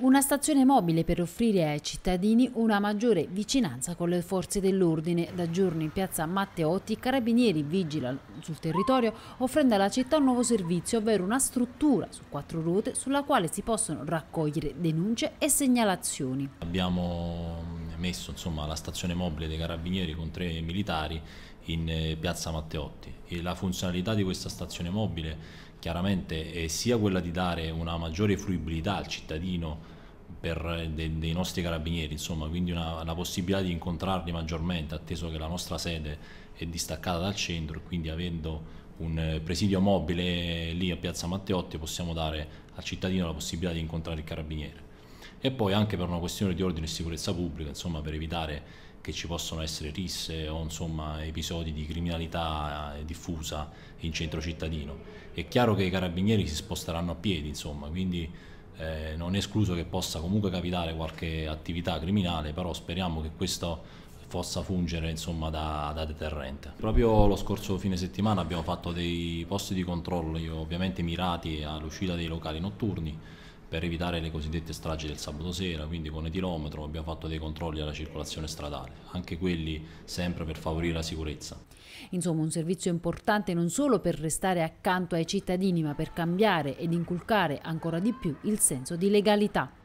Una stazione mobile per offrire ai cittadini una maggiore vicinanza con le forze dell'ordine. Da giorno in piazza Matteotti, i Carabinieri vigilano sul territorio offrendo alla città un nuovo servizio, ovvero una struttura su quattro ruote sulla quale si possono raccogliere denunce e segnalazioni. Abbiamo mm, messo insomma, la stazione mobile dei Carabinieri con tre militari in eh, piazza Matteotti la funzionalità di questa stazione mobile chiaramente è sia quella di dare una maggiore fruibilità al cittadino per dei, dei nostri carabinieri, insomma, quindi una, la possibilità di incontrarli maggiormente, atteso che la nostra sede è distaccata dal centro, quindi avendo un eh, presidio mobile lì a Piazza Matteotti possiamo dare al cittadino la possibilità di incontrare il carabiniere e poi anche per una questione di ordine e sicurezza pubblica, insomma per evitare che ci possano essere risse o insomma episodi di criminalità eh, diffusa in centro cittadino. È chiaro che i carabinieri si sposteranno a piedi, insomma, quindi eh, non è escluso che possa comunque capitare qualche attività criminale, però speriamo che questo possa fungere insomma, da, da, deterrente. Proprio lo scorso fine settimana abbiamo fatto dei posti di controllo ovviamente mirati all'uscita dei locali notturni per evitare le cosiddette stragi del sabato sera, quindi con etilometro abbiamo fatto dei controlli alla circolazione stradale, anche quelli sempre per favorire la sicurezza. Insomma un servizio importante non solo per restare accanto ai cittadini ma per cambiare ed inculcare ancora di più il senso di legalità.